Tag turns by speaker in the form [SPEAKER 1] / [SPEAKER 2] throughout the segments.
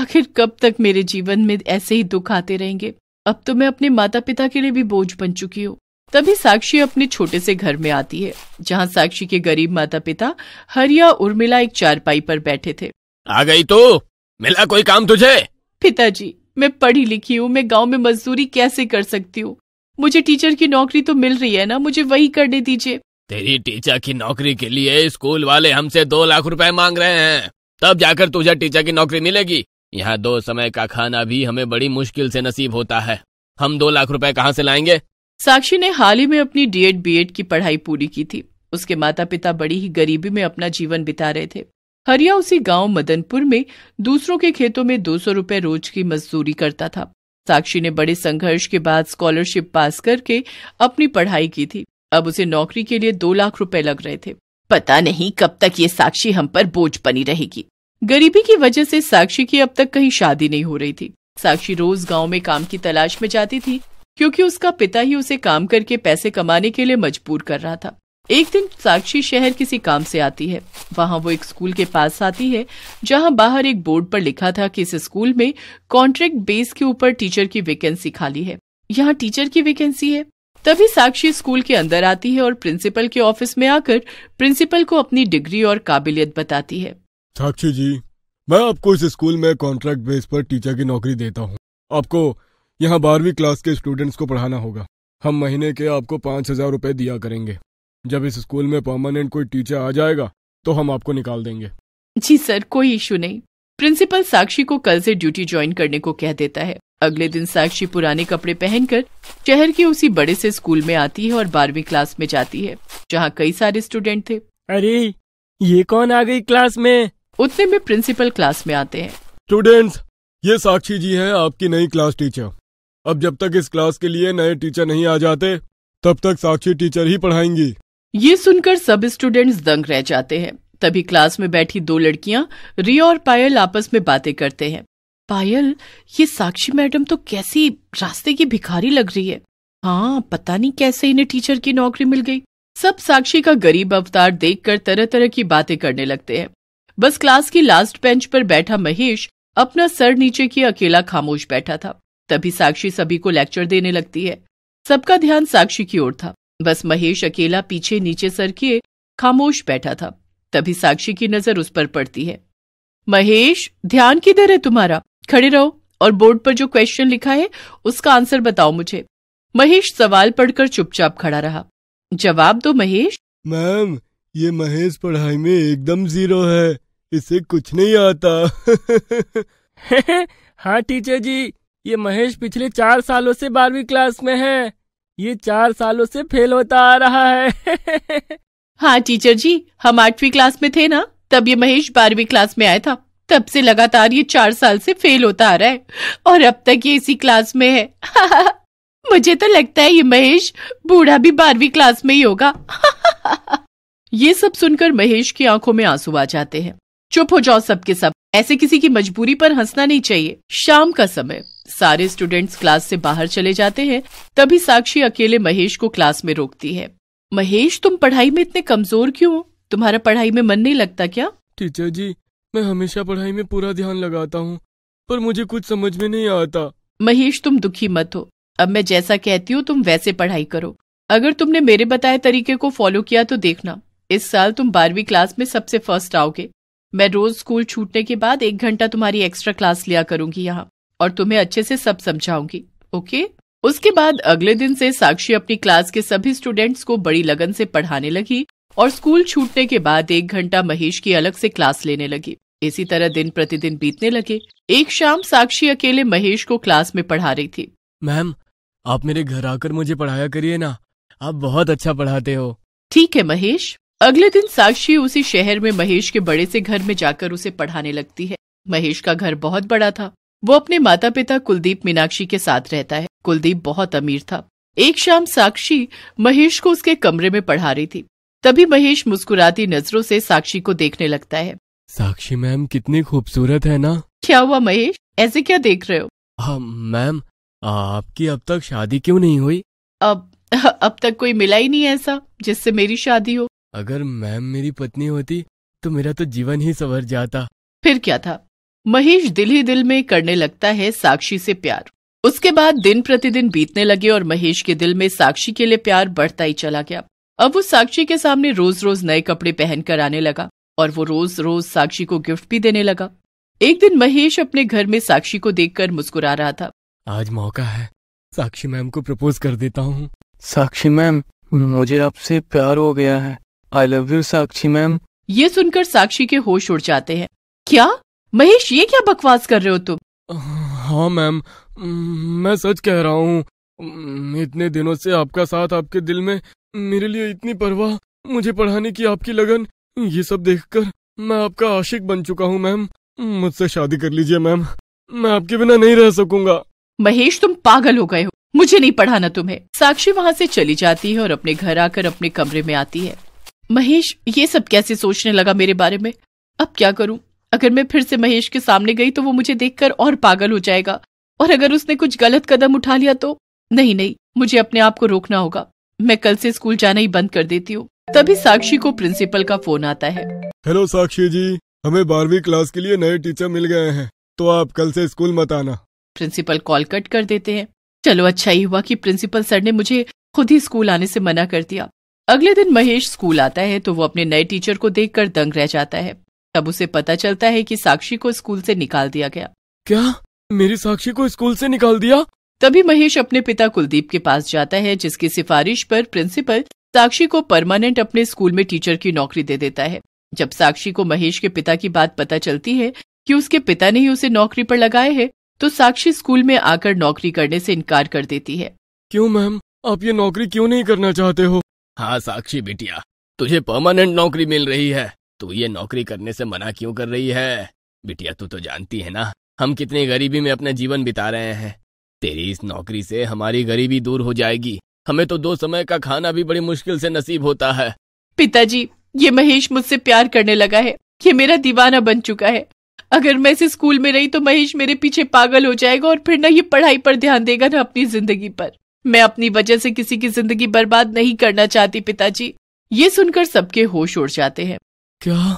[SPEAKER 1] आखिर कब तक मेरे जीवन में ऐसे ही दुख आते रहेंगे अब तो मैं अपने माता पिता के लिए भी बोझ बन चुकी हूँ तभी साक्षी अपने छोटे से घर में आती है जहाँ साक्षी के गरीब माता पिता हरिया उर्मिला एक चारपाई पर बैठे थे
[SPEAKER 2] आ गई तो मिला कोई काम तुझे
[SPEAKER 1] पिताजी मैं पढ़ी लिखी हूँ मैं गांव में मजदूरी कैसे कर सकती हूँ मुझे टीचर की नौकरी तो मिल रही है ना मुझे वही करने दीजिए
[SPEAKER 2] तेरी टीचर की नौकरी के लिए स्कूल वाले हमसे दो लाख रुपए मांग रहे हैं तब जाकर तुझे टीचर की नौकरी मिलेगी यहाँ दो समय का खाना भी हमें बड़ी मुश्किल से नसीब होता है हम दो लाख रुपए कहाँ से लाएंगे साक्षी
[SPEAKER 1] ने हाल ही में अपनी डीएड बीएड की पढ़ाई पूरी की थी उसके माता पिता बड़ी ही गरीबी में अपना जीवन बिता रहे थे हरिया उसी गांव मदनपुर में दूसरों के खेतों में दो सौ रोज की मजदूरी करता था साक्षी ने बड़े संघर्ष के बाद स्कॉलरशिप पास करके अपनी पढ़ाई की थी अब उसे नौकरी के लिए दो लाख रुपए लग रहे थे पता नहीं कब तक ये साक्षी हम पर बोझ बनी रहेगी गरीबी की वजह से साक्षी की अब तक कहीं शादी नहीं हो रही थी साक्षी रोज गांव में काम की तलाश में जाती थी क्योंकि उसका पिता ही उसे काम करके पैसे कमाने के लिए मजबूर कर रहा था एक दिन साक्षी शहर किसी काम से आती है वहाँ वो एक स्कूल के पास आती है जहाँ बाहर एक बोर्ड पर लिखा था कि इस स्कूल में कॉन्ट्रैक्ट बेस के ऊपर टीचर की वैकेंसी खाली है यहाँ टीचर की वैकेंसी है तभी साक्षी स्कूल के अंदर आती है और प्रिंसिपल के ऑफिस में आकर प्रिंसिपल को अपनी डिग्री और काबिलियत बताती है
[SPEAKER 3] साक्षी जी मैं आपको इस स्कूल में कॉन्ट्रैक्ट बेस पर टीचर की नौकरी देता हूँ आपको यहाँ बारहवीं क्लास के स्टूडेंट्स को पढ़ाना होगा हम महीने के आपको पाँच हजार रुपये दिया करेंगे जब इस स्कूल में परमानेंट कोई टीचर आ जाएगा तो हम आपको निकाल देंगे
[SPEAKER 1] जी सर कोई इशू नहीं प्रिंसिपल साक्षी को कल से ड्यूटी ज्वाइन करने को कह देता है अगले दिन साक्षी पुराने कपड़े पहनकर शहर के उसी बड़े से स्कूल में आती है और बारहवीं क्लास में जाती है जहाँ कई सारे स्टूडेंट थे अरे ये कौन आ गई क्लास में उतने में प्रिंसिपल क्लास में आते हैं
[SPEAKER 3] स्टूडेंट्स ये साक्षी जी हैं आपकी नई क्लास टीचर अब जब तक इस क्लास के लिए नए टीचर नहीं आ जाते तब तक साक्षी टीचर ही पढ़ाएंगी
[SPEAKER 1] ये सुनकर सब स्टूडेंट्स दंग रह जाते हैं तभी क्लास में बैठी दो लड़कियां रिया और पायल आपस में बातें करते हैं पायल ये साक्षी मैडम तो कैसी रास्ते की भिखारी लग रही है हाँ पता नहीं कैसे इन्हें टीचर की नौकरी मिल गई सब साक्षी का गरीब अवतार देखकर तरह तरह की बातें करने लगते हैं बस क्लास की लास्ट बेंच पर बैठा महेश अपना सर नीचे किए अकेला खामोश बैठा था तभी साक्षी सभी को लेक्चर देने लगती है सबका ध्यान साक्षी की ओर था बस महेश अकेला पीछे नीचे सर किए खामोश बैठा था तभी साक्षी की नजर उस पर पड़ती है महेश ध्यान किधर है तुम्हारा खड़े रहो और बोर्ड पर जो क्वेश्चन लिखा है उसका आंसर बताओ मुझे महेश सवाल पढ़कर चुपचाप खड़ा रहा जवाब दो महेश
[SPEAKER 3] मैम ये महेश पढ़ाई में एकदम जीरो है इसे कुछ नहीं आता
[SPEAKER 2] हाँ टीचर जी ये महेश पिछले चार सालों से बारहवीं क्लास में है ये चार सालों से फेल होता आ रहा है हाँ टीचर जी हम आठवीं क्लास में
[SPEAKER 1] थे ना तब ये महेश बारहवीं क्लास में आया था तब से लगातार ये चार साल से फेल होता आ रहा है और अब तक ये इसी क्लास में है मुझे तो लगता है ये महेश बूढ़ा भी बारहवीं क्लास में ही होगा ये सब सुनकर महेश की आंखों में आंसू आ जाते हैं चुप हो जाओ सबके सब ऐसे किसी की मजबूरी पर हंसना नहीं चाहिए शाम का समय सारे स्टूडेंट्स क्लास से बाहर चले जाते हैं तभी साक्षी अकेले महेश को क्लास में रोकती है महेश तुम पढ़ाई में इतने कमजोर क्यों हो तुम्हारा पढ़ाई में मन नहीं लगता क्या
[SPEAKER 3] टीचर जी मैं हमेशा पढ़ाई में पूरा ध्यान लगाता हूँ पर मुझे कुछ समझ में नहीं आता
[SPEAKER 1] महेश तुम दुखी मत हो अब मैं जैसा कहती हूँ तुम वैसे पढ़ाई करो अगर तुमने मेरे बताए तरीके को फॉलो किया तो देखना इस साल तुम बारहवीं क्लास में सबसे फर्स्ट आओगे मैं रोज स्कूल छूटने के बाद एक घंटा तुम्हारी एक्स्ट्रा क्लास लिया करूंगी यहाँ और तुम्हें अच्छे से सब समझाऊंगी ओके उसके बाद अगले दिन से साक्षी अपनी क्लास के सभी स्टूडेंट्स को बड़ी लगन से पढ़ाने लगी और स्कूल छूटने के बाद एक घंटा महेश की अलग से क्लास लेने लगी इसी तरह दिन प्रतिदिन बीतने लगे एक शाम साक्षी अकेले महेश को क्लास में पढ़ा रही थी
[SPEAKER 2] मैम आप मेरे घर आकर मुझे पढ़ाया करिए ना आप बहुत अच्छा पढ़ाते हो
[SPEAKER 1] ठीक है महेश अगले दिन साक्षी उसी शहर में महेश के बड़े से घर में जाकर उसे पढ़ाने लगती है महेश का घर बहुत बड़ा था वो अपने माता पिता कुलदीप मीनाक्षी के साथ रहता है कुलदीप बहुत अमीर था एक शाम साक्षी महेश को उसके कमरे में पढ़ा रही थी तभी महेश मुस्कुराती नजरों से साक्षी को देखने लगता है
[SPEAKER 3] साक्षी मैम कितनी खूबसूरत है ना
[SPEAKER 1] क्या हुआ महेश ऐसे क्या देख
[SPEAKER 2] रहे हो हाँ, मैम आपकी अब तक शादी क्यों नहीं हुई
[SPEAKER 1] अब अब तक कोई मिला ही नहीं ऐसा जिससे मेरी शादी हो
[SPEAKER 2] अगर मैम मेरी पत्नी होती
[SPEAKER 1] तो मेरा तो जीवन ही संवर जाता फिर क्या था महेश दिल ही दिल में करने लगता है साक्षी से प्यार उसके बाद दिन प्रतिदिन बीतने लगे और महेश के दिल में साक्षी के लिए प्यार बढ़ता ही चला गया अब वो साक्षी के सामने रोज रोज नए कपड़े पहनकर आने लगा और वो रोज रोज साक्षी को गिफ्ट भी देने लगा एक दिन महेश अपने घर में साक्षी को देखकर मुस्कुरा रहा था
[SPEAKER 3] आज मौका है साक्षी मैम को प्रपोज कर देता हूँ साक्षी
[SPEAKER 2] मैम मुझे आपसे प्यार हो गया है I love you Sakshi ma'am
[SPEAKER 1] ये सुनकर साक्षी के होश उड़ जाते हैं क्या महेश ये क्या बकवास कर रहे हो तुम
[SPEAKER 3] हाँ मैम मैं सच कह रहा हूँ इतने दिनों से आपका साथ आपके दिल में मेरे लिए इतनी परवाह मुझे पढ़ाने की आपकी लगन ये सब देखकर मैं आपका आशिक बन चुका हूँ मैम मुझसे शादी कर लीजिए मैम मैं आपके बिना नहीं रह सकूंगा महेश तुम पागल हो गए हो मुझे नहीं पढ़ाना तुम्हें साक्षी वहाँ से चली
[SPEAKER 1] जाती है और अपने घर आकर अपने कमरे में आती है महेश ये सब कैसे सोचने लगा मेरे बारे में अब क्या करूं अगर मैं फिर से महेश के सामने गई तो वो मुझे देखकर और पागल हो जाएगा और अगर उसने कुछ गलत कदम उठा लिया तो नहीं नहीं मुझे अपने आप को रोकना होगा मैं कल से स्कूल जाना ही बंद कर देती हूँ तभी साक्षी को प्रिंसिपल का फोन आता है
[SPEAKER 3] हेलो साक्षी जी हमें बारहवीं क्लास के लिए नए टीचर मिल गए हैं तो आप कल से स्कूल मत आना
[SPEAKER 1] प्रिंसिपल कॉल कट कर देते हैं चलो अच्छा ही हुआ कि प्रिंसिपल सर ने मुझे खुद ही स्कूल आने से मना कर दिया अगले दिन महेश स्कूल आता है तो वो अपने नए टीचर को देखकर दंग रह जाता है तब उसे पता चलता है कि साक्षी को स्कूल से निकाल दिया गया क्या मेरी साक्षी को स्कूल से निकाल दिया तभी महेश अपने पिता कुलदीप के पास जाता है जिसकी सिफारिश पर प्रिंसिपल साक्षी को परमानेंट अपने स्कूल में टीचर की नौकरी दे देता है जब साक्षी को महेश के पिता की बात पता चलती है कि उसके पिता ने ही उसे नौकरी पर लगाए है तो साक्षी स्कूल में आकर नौकरी करने से इनकार कर देती है
[SPEAKER 3] क्यों मैम आप ये नौकरी क्यों नहीं करना चाहते हो
[SPEAKER 2] हाँ साक्षी बिटिया तुझे परमानेंट नौकरी मिल रही है तू ये नौकरी करने से मना क्यों कर रही है बिटिया तू तो जानती है ना हम कितनी गरीबी में अपना जीवन बिता रहे हैं तेरी इस नौकरी से हमारी गरीबी दूर हो जाएगी हमें तो दो समय का खाना भी बड़ी मुश्किल से नसीब होता है
[SPEAKER 1] पिताजी ये महेश मुझसे प्यार करने लगा है ये मेरा दीवाना बन चुका है अगर मैं इसे स्कूल में रही तो महेश मेरे पीछे पागल हो जाएगा और फिर न ये पढ़ाई पर ध्यान देगा ना अपनी जिंदगी पर मैं अपनी वजह से किसी की जिंदगी बर्बाद नहीं करना चाहती पिताजी ये सुनकर सबके होश उड़ जाते हैं
[SPEAKER 3] क्या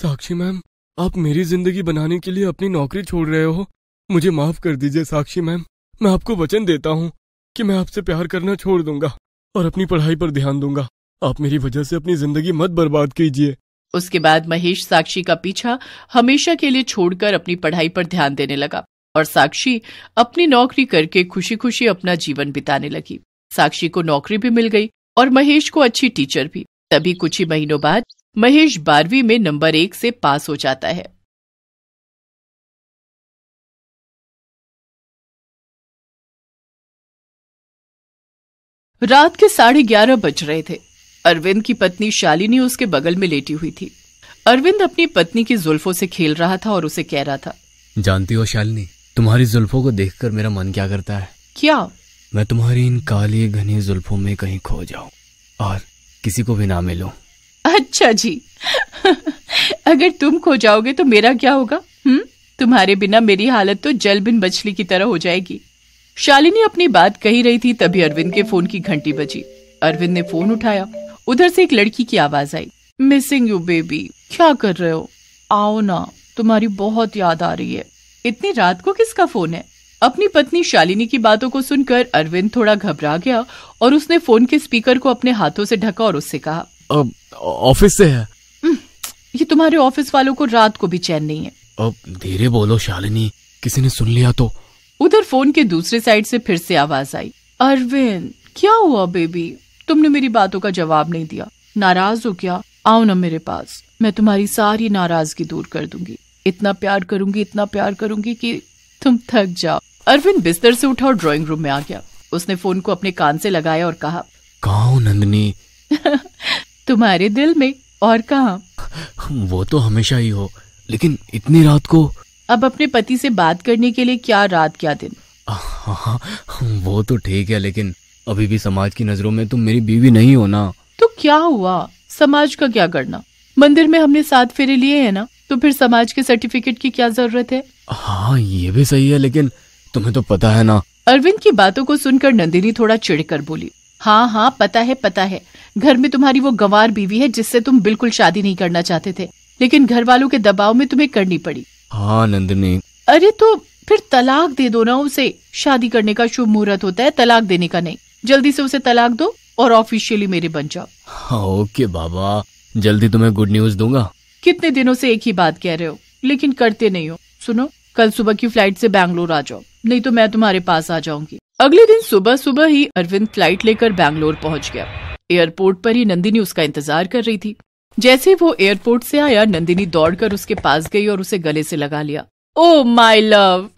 [SPEAKER 3] साक्षी मैम आप मेरी जिंदगी बनाने के लिए अपनी नौकरी छोड़ रहे हो मुझे माफ कर दीजिए साक्षी मैम मैं आपको वचन देता हूँ कि मैं आपसे प्यार करना छोड़ दूंगा और अपनी पढ़ाई पर ध्यान दूंगा आप मेरी वजह से अपनी जिंदगी मत बर्बाद कीजिए
[SPEAKER 1] उसके बाद महेश साक्षी का पीछा हमेशा के लिए छोड़कर अपनी पढ़ाई पर ध्यान देने लगा और साक्षी अपनी नौकरी करके खुशी खुशी अपना जीवन बिताने लगी साक्षी को नौकरी भी मिल गई और महेश को अच्छी टीचर भी तभी कुछ ही महीनों बाद महेश बारहवीं में नंबर
[SPEAKER 3] एक से पास हो जाता है रात के साढ़े
[SPEAKER 1] ग्यारह बज रहे थे अरविंद की पत्नी शालिनी उसके बगल में लेटी हुई थी अरविंद अपनी पत्नी की जुल्फों से खेल रहा था और उसे कह रहा था
[SPEAKER 2] जानती हो शालिनी तुम्हारी जुल्फों को देखकर मेरा मन क्या करता है क्या मैं तुम्हारी इन काली घनी जुल्फों में कहीं खो जाऊं और किसी को भी ना मिलूं
[SPEAKER 1] अच्छा जी अगर तुम खो जाओगे तो मेरा क्या होगा हम्म तुम्हारे बिना मेरी हालत तो जल बिन मछली की तरह हो जाएगी शालिनी अपनी बात कही रही थी तभी अरविंद के फोन की घंटी बजी अरविंद ने फोन उठाया उधर से एक लड़की की आवाज आई मिसिंग यू बेबी क्या कर रहे हो आओ ना तुम्हारी बहुत याद आ रही है इतनी रात को किसका फोन है अपनी पत्नी शालिनी की बातों को सुनकर अरविंद थोड़ा घबरा गया और उसने फोन के स्पीकर को अपने हाथों से ढका और उससे कहा
[SPEAKER 2] ऑफिस से है
[SPEAKER 1] ये तुम्हारे ऑफिस वालों को रात को भी चैन नहीं है
[SPEAKER 2] अब धीरे बोलो शालिनी किसी ने सुन लिया तो
[SPEAKER 1] उधर फोन के दूसरे साइड से फिर से आवाज आई अरविंद क्या हुआ बेबी तुमने मेरी बातों का जवाब नहीं दिया नाराज हो क्या आओ ना मेरे पास मैं तुम्हारी सारी नाराजगी दूर कर दूंगी इतना प्यार करूंगी इतना प्यार करूंगी कि तुम थक जाओ अरविंद बिस्तर से उठा और ड्राइंग रूम में आ गया उसने फोन को अपने कान से लगाया और कहा
[SPEAKER 2] कहा नंदनी
[SPEAKER 1] तुम्हारे दिल में और कहा
[SPEAKER 2] वो तो हमेशा ही हो लेकिन इतनी रात को
[SPEAKER 1] अब अपने पति से बात करने के लिए क्या रात क्या दिन
[SPEAKER 2] हाँ, वो तो ठीक है लेकिन अभी भी समाज की नजरों में तुम मेरी बीवी नहीं हो ना
[SPEAKER 1] तो क्या हुआ समाज का क्या करना मंदिर में हमने साथ फेरे लिए है ना तो फिर समाज के सर्टिफिकेट की क्या जरूरत है
[SPEAKER 2] हाँ ये भी सही है लेकिन तुम्हें तो पता है ना
[SPEAKER 1] अरविंद की बातों को सुनकर नंदिनी थोड़ा कर बोली हाँ हाँ पता है पता है घर में तुम्हारी वो गंवार बीवी है जिससे तुम बिल्कुल शादी नहीं करना चाहते थे लेकिन घर वालों के दबाव में तुम्हें करनी पड़ी
[SPEAKER 2] हाँ नंदिनी
[SPEAKER 1] अरे तो फिर तलाक दे दो ना उसे शादी करने का शुभ मुहूर्त होता है तलाक देने का नहीं जल्दी से उसे तलाक दो और ऑफिशियली मेरे बन जाओ
[SPEAKER 2] हाँ, ओके बाबा जल्दी तुम्हें गुड न्यूज दूंगा
[SPEAKER 1] कितने दिनों से एक ही बात कह रहे हो लेकिन करते नहीं हो सुनो कल सुबह की फ्लाइट से बैंगलोर आ जाओ नहीं तो मैं तुम्हारे पास आ जाऊंगी अगले दिन सुबह सुबह ही अरविंद फ्लाइट लेकर बैंगलोर पहुंच गया एयरपोर्ट पर ही नंदिनी उसका इंतजार कर रही थी जैसे वो एयरपोर्ट से आया नंदिनी दौड़कर उसके पास गई और उसे गले से लगा लिया ओ माई लव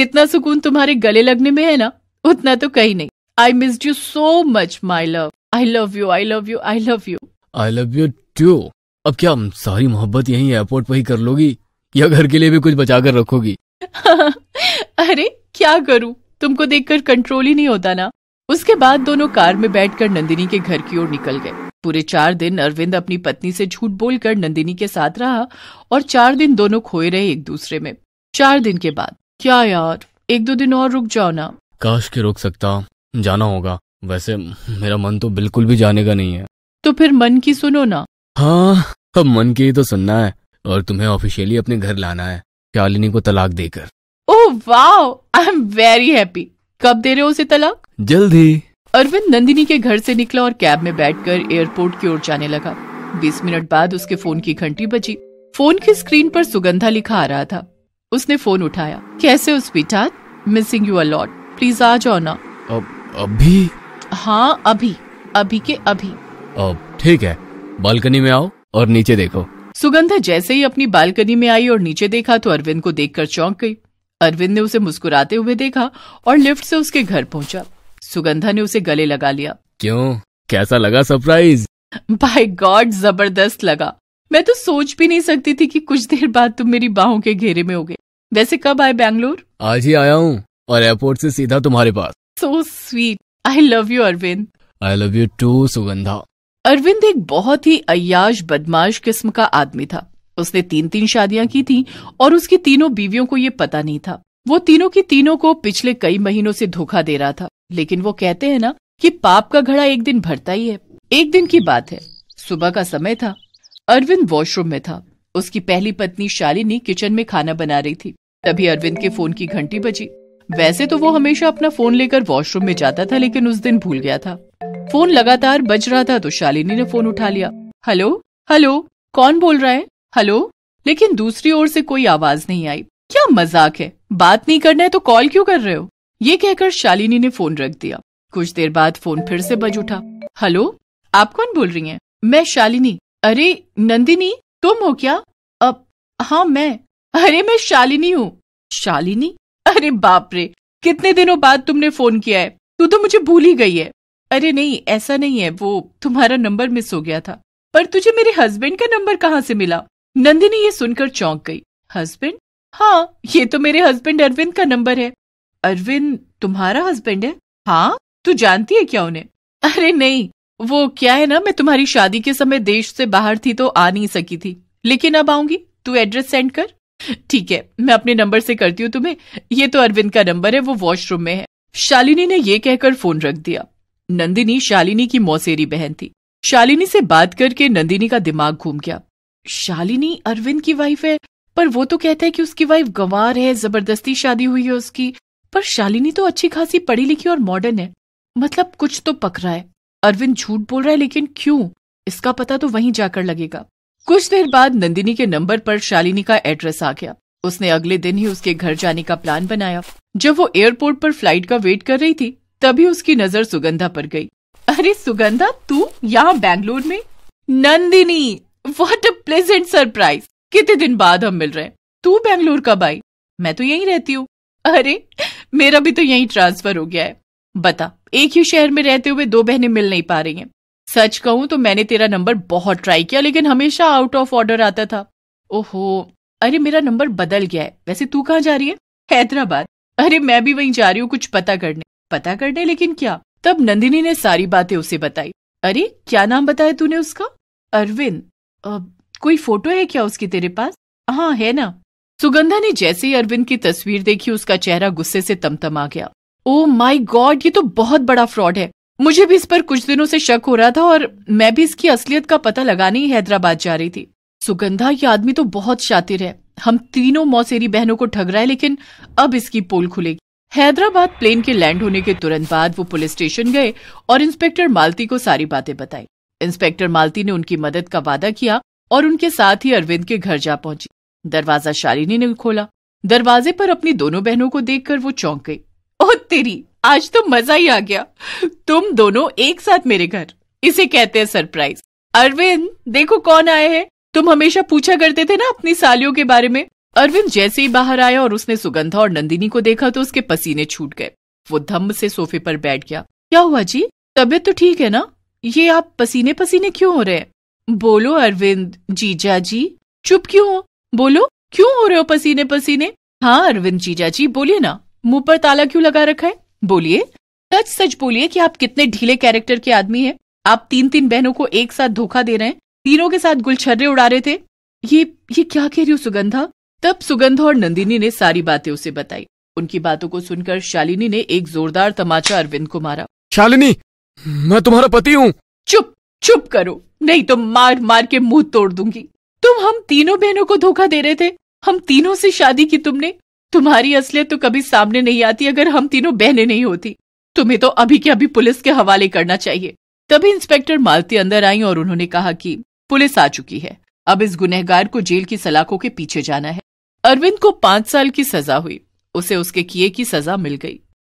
[SPEAKER 1] जितना सुकून तुम्हारे गले लगने में है ना उतना तो कहीं नहीं I miss you so much my love I love you I love you I love you
[SPEAKER 2] I love you too अब क्या सारी मोहब्बत यहीं एयरपोर्ट पर ही कर लोगी या घर के लिए भी कुछ बचा कर रखोगी
[SPEAKER 1] अरे क्या करूं तुमको देखकर कंट्रोल ही नहीं होता ना उसके बाद दोनों कार में बैठकर नंदिनी के घर की ओर निकल गए पूरे चार दिन अरविंद अपनी पत्नी से झूठ बोलकर नंदिनी के साथ रहा और चार दिन दोनों खोए रहे एक दूसरे में चार दिन के बाद क्या यार एक दो दिन और रुक जाओ ना
[SPEAKER 2] काश के रुक सकता जाना होगा वैसे मेरा मन तो बिल्कुल भी जाने का नहीं है
[SPEAKER 1] तो फिर मन की सुनो ना
[SPEAKER 2] हाँ अब मन की तो सुनना है और तुम्हें ऑफिशियली अपने घर लाना है शालिनी को तलाक देकर
[SPEAKER 1] oh wow I am very happy कब दे रहे हो उसे तलाक जल्द ही अरविंद नंदिनी के घर से निकला और कैब में बैठकर एयरपोर्ट की ओर जाने लगा बीस मिनट बाद उसके फोन की घंटी बजी फोन की स्क्रीन पर सुगंधा लिखा आ रहा था उसने फोन उठाया कैसे हो sweetheart missing you a lot please आ जाओ ना
[SPEAKER 2] अब अभी
[SPEAKER 1] हाँ अभी अभी के अभी
[SPEAKER 2] अब ठीक है बालकनी में आओ और नीचे देखो
[SPEAKER 1] सुगंधा जैसे ही अपनी बालकनी में आई और नीचे देखा तो अरविंद को देखकर चौंक गई अरविंद ने उसे मुस्कुराते हुए देखा और लिफ्ट से उसके घर पहुंचा सुगंधा ने उसे गले लगा लिया
[SPEAKER 2] क्यों कैसा लगा सरप्राइज
[SPEAKER 1] बाय गॉड जबरदस्त लगा मैं तो सोच भी नहीं सकती थी कि कुछ देर बाद तुम मेरी बाहों के घेरे में हो वैसे कब आए बैंगलोर
[SPEAKER 2] आज ही आया हूँ और एयरपोर्ट से सीधा तुम्हारे पास
[SPEAKER 1] so sweet I love you Arvind
[SPEAKER 2] I love you too Sugandha
[SPEAKER 1] Arvind एक बहुत ही अयाश बदमाश किस्म का आदमी था उसने तीन तीन शादियां की थी और उसकी तीनों बीवियों को ये पता नहीं था वो तीनों की तीनों को पिछले कई महीनों से धोखा दे रहा था लेकिन वो कहते हैं ना कि पाप का घड़ा एक दिन भरता ही है एक दिन की बात है सुबह का समय था अरविंद वॉशरूम में था उसकी पहली पत्नी शालिनी किचन में खाना बना रही थी तभी अरविंद के फोन की घंटी बजी वैसे तो वो हमेशा अपना फोन लेकर वॉशरूम में जाता था लेकिन उस दिन भूल गया था फोन लगातार बज रहा था तो शालिनी ने फोन उठा लिया हेलो हेलो कौन बोल रहा है हेलो लेकिन दूसरी ओर से कोई आवाज नहीं आई क्या मजाक है बात नहीं करना है तो कॉल क्यों कर रहे हो ये कहकर शालिनी ने फोन रख दिया कुछ देर बाद फोन फिर से बज उठा हेलो आप कौन बोल रही हैं मैं शालिनी अरे नंदिनी तुम हो क्या अब हाँ मैं अरे मैं शालिनी हूँ शालिनी अरे बाप रे कितने दिनों बाद तुमने फोन किया है तू तो मुझे भूल ही गई है अरे नहीं ऐसा नहीं है वो तुम्हारा नंबर मिस हो गया था पर तुझे मेरे हस्बैंड का नंबर कहाँ से मिला नंदिनी ये सुनकर चौंक गई हस्बैंड हाँ ये तो मेरे हस्बैंड अरविंद का नंबर है अरविंद तुम्हारा हस्बैंड है हाँ तू जानती है क्या उन्हें अरे नहीं वो क्या है ना मैं तुम्हारी शादी के समय देश से बाहर थी तो आ नहीं सकी थी लेकिन अब आऊंगी तू एड्रेस सेंड कर ठीक है मैं अपने नंबर से करती हूँ तुम्हें ये तो अरविंद का नंबर है वो वॉशरूम में है शालिनी ने ये कहकर फोन रख दिया नंदिनी शालिनी की मौसेरी बहन थी शालिनी से बात करके नंदिनी का दिमाग घूम गया शालिनी अरविंद की वाइफ है पर वो तो कहता है कि उसकी वाइफ गंवार है जबरदस्ती शादी हुई है उसकी पर शालिनी तो अच्छी खासी पढ़ी लिखी और मॉडर्न है मतलब कुछ तो पक रहा है अरविंद झूठ बोल रहा है लेकिन क्यों इसका पता तो वहीं जाकर लगेगा कुछ देर बाद नंदिनी के नंबर पर शालिनी का एड्रेस आ गया उसने अगले दिन ही उसके घर जाने का प्लान बनाया जब वो एयरपोर्ट पर फ्लाइट का वेट कर रही थी तभी उसकी नजर सुगंधा पर गई अरे सुगंधा तू यहाँ बैंगलोर में Nandini what a pleasant surprise कितने दिन बाद हम मिल रहे हैं तू बैंगलोर कब आई मैं तो यहीं रहती हूँ अरे मेरा भी तो यहीं ट्रांसफर हो गया है बता एक ही शहर में रहते हुए दो बहनें मिल नहीं पा रही हैं सच कहूं तो मैंने तेरा नंबर बहुत ट्राई किया लेकिन हमेशा आउट ऑफ ऑर्डर आता था ओहो अरे मेरा नंबर बदल गया है वैसे तू कहाँ जा रही है हैदराबाद अरे मैं भी वहीं जा रही हूँ कुछ पता करने पता कर दे लेकिन क्या तब नंदिनी ने सारी बातें उसे बताई अरे क्या नाम बताया तूने उसका अरविंद कोई फोटो है क्या उसकी तेरे पास हाँ है ना सुगंधा ने जैसे ही अरविंद की तस्वीर देखी उसका चेहरा गुस्से से तमतम आ गया ओ माई गॉड ये तो बहुत बड़ा फ्रॉड है मुझे भी इस पर कुछ दिनों से शक हो रहा था और मैं भी इसकी असलियत का पता लगाने ही हैदराबाद जा रही थी सुगंधा ये आदमी तो बहुत शातिर है हम तीनों मौसेरी बहनों को ठग रहा है लेकिन अब इसकी पोल खुलेगी हैदराबाद प्लेन के लैंड होने के तुरंत बाद वो पुलिस स्टेशन गए और इंस्पेक्टर मालती को सारी बातें बताई इंस्पेक्टर मालती ने उनकी मदद का वादा किया और उनके साथ ही अरविंद के घर जा पहुंची दरवाजा शालिनी ने खोला दरवाजे पर अपनी दोनों बहनों को देखकर वो चौंक गई ओ तेरी आज तो मजा ही आ गया तुम दोनों एक साथ मेरे घर इसे कहते हैं सरप्राइज अरविंद देखो कौन आए हैं तुम हमेशा पूछा करते थे ना अपनी सालियों के बारे में अरविंद जैसे ही बाहर आया और उसने सुगंधा और नंदिनी को देखा तो उसके पसीने छूट गए वो धम्म से सोफे पर बैठ गया क्या हुआ जी तबीयत तो ठीक है ना ये आप पसीने पसीने क्यों हो रहे हैं बोलो अरविंद जीजा जी चुप क्यों हो बोलो क्यों हो रहे हो पसीने पसीने हाँ अरविंद जीजा जी बोलिए ना मुंह पर ताला क्यों लगा रखा है बोलिए सच सच बोलिए कि आप कितने ढीले कैरेक्टर के आदमी हैं आप तीन तीन बहनों को एक साथ धोखा दे रहे हैं तीनों के साथ गुलछर्रे उड़ा रहे थे ये ये क्या कह रही हो सुगंधा तब सुगंध और नंदिनी ने सारी बातें उसे बताई उनकी बातों को सुनकर शालिनी ने एक जोरदार तमाचा अरविंद को मारा
[SPEAKER 3] शालिनी मैं तुम्हारा पति हूँ चुप चुप करो
[SPEAKER 1] नहीं तो मार मार के मुंह तोड़ दूंगी तुम हम तीनों बहनों को धोखा दे रहे थे हम तीनों से शादी की तुमने तुम्हारी असलियत तो कभी सामने नहीं आती अगर हम तीनों बहनें नहीं होती तुम्हें तो अभी के अभी पुलिस के हवाले करना चाहिए तभी इंस्पेक्टर मालती अंदर आई और उन्होंने कहा कि पुलिस आ चुकी है अब इस गुनहगार को जेल की सलाखों के पीछे जाना है अरविंद को पांच साल की सजा हुई उसे उसके किए की सजा मिल गई